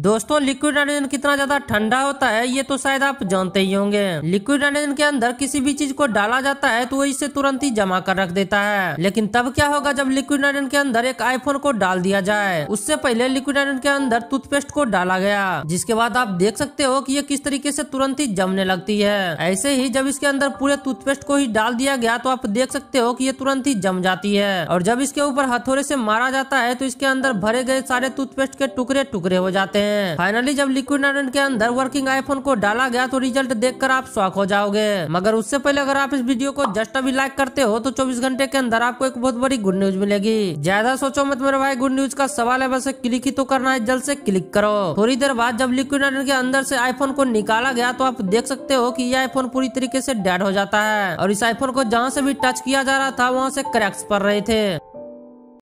दोस्तों liquid nitrogen कितना ज्यादा ठंडा होता है ये तो शायद आप जानते ही होंगे लिक्विड नाइट्रोजन के अंदर किसी भी चीज को डाला जाता है तो वो इसे तुरंत ही जमा कर रख देता है लेकिन तब क्या होगा जब लिक्विड नाइट्रोजन के अंदर एक आईफोन को डाल दिया जाए उससे पहले लिक्विड नाइट्रोजन के अंदर टूथपेस्ट को डाला गया जिसके बाद आप देख सकते हो की ये किस तरीके ऐसी तुरंत ही जमने लगती है ऐसे ही जब इसके अंदर पूरे टूथपेस्ट को ही डाल दिया गया तो आप देख सकते हो की ये तुरंत ही जम जाती है और जब इसके ऊपर हथौड़े ऐसी मारा जाता है तो इसके अंदर भरे गए सारे टूथपेस्ट के टुकड़े टुकड़े हो जाते हैं हैं फाइनली जब लिक्विड नाइट्रोजन के अंदर वर्किंग आईफोन को डाला गया तो रिजल्ट देखकर आप शौक हो जाओगे मगर उससे पहले अगर आप इस वीडियो को जस्ट अभी लाइक करते हो तो चौबीस घंटे के अंदर आपको एक बहुत बड़ी गुड न्यूज मिलेगी ज्यादा सोचो मत मेरे भाई गुड न्यूज का सवाल है बस क्लिक ही तो करना है जल्द ऐसी क्लिक करो थोड़ी देर बाद जब लिक्विड नाइट्रोजन के अंदर ऐसी आईफोन को निकाला गया तो आप देख सकते हो की ये आईफोन पूरी तरीके ऐसी डेड हो जाता है और इस आईफोन को जहाँ से भी टच किया जा रहा था वहाँ से क्रैक्स पड़ रहे थे